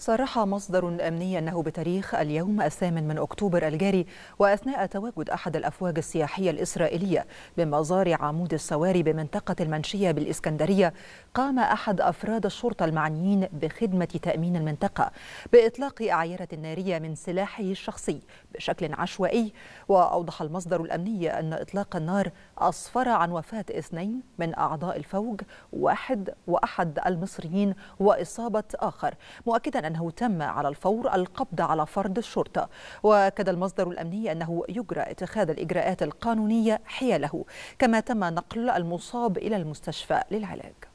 صرح مصدر أمني أنه بتاريخ اليوم الثامن من أكتوبر الجاري وأثناء تواجد أحد الأفواج السياحية الإسرائيلية بمزار عمود السواري بمنطقة المنشية بالإسكندرية قام أحد أفراد الشرطة المعنيين بخدمة تأمين المنطقة بإطلاق أعيرة نارية من سلاحه الشخصي بشكل عشوائي وأوضح المصدر الأمني أن إطلاق النار أسفر عن وفاة اثنين من أعضاء الفوج واحد وأحد المصريين وإصابة آخر مؤكدا أنه تم على الفور القبض على فرد الشرطة وأكد المصدر الأمني أنه يجرى اتخاذ الإجراءات القانونية حياله كما تم نقل المصاب إلى المستشفى للعلاج